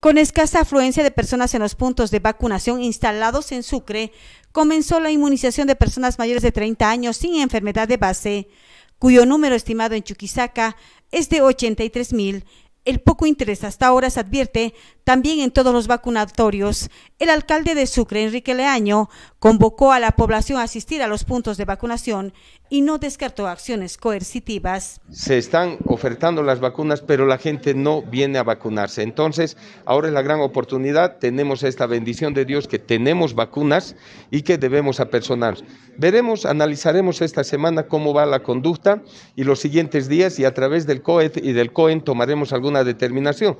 Con escasa afluencia de personas en los puntos de vacunación instalados en Sucre, comenzó la inmunización de personas mayores de 30 años sin enfermedad de base, cuyo número estimado en Chuquisaca es de 83 mil el poco interés hasta ahora se advierte también en todos los vacunatorios. El alcalde de Sucre, Enrique Leaño, convocó a la población a asistir a los puntos de vacunación y no descartó acciones coercitivas. Se están ofertando las vacunas, pero la gente no viene a vacunarse. Entonces, ahora es la gran oportunidad. Tenemos esta bendición de Dios que tenemos vacunas y que debemos apersonar. Veremos, analizaremos esta semana cómo va la conducta y los siguientes días y a través del COED y del COEN tomaremos algún una determinación.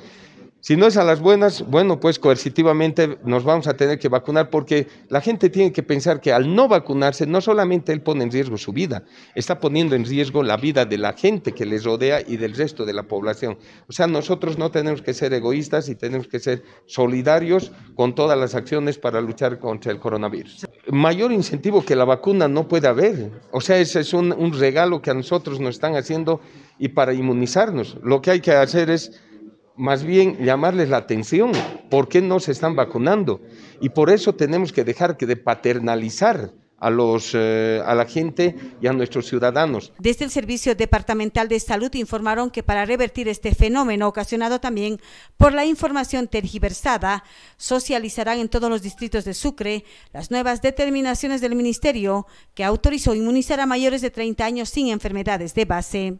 Si no es a las buenas, bueno, pues coercitivamente nos vamos a tener que vacunar porque la gente tiene que pensar que al no vacunarse, no solamente él pone en riesgo su vida, está poniendo en riesgo la vida de la gente que les rodea y del resto de la población. O sea, nosotros no tenemos que ser egoístas y tenemos que ser solidarios con todas las acciones para luchar contra el coronavirus. Mayor incentivo que la vacuna no puede haber. O sea, ese es un, regalo que a nosotros nos están haciendo y para inmunizarnos. Lo que hay que hacer es más bien llamarles la atención, por qué no se están vacunando. Y por eso tenemos que dejar que de paternalizar a, los, eh, a la gente y a nuestros ciudadanos. Desde el Servicio Departamental de Salud informaron que para revertir este fenómeno ocasionado también por la información tergiversada, socializarán en todos los distritos de Sucre las nuevas determinaciones del Ministerio que autorizó inmunizar a mayores de 30 años sin enfermedades de base.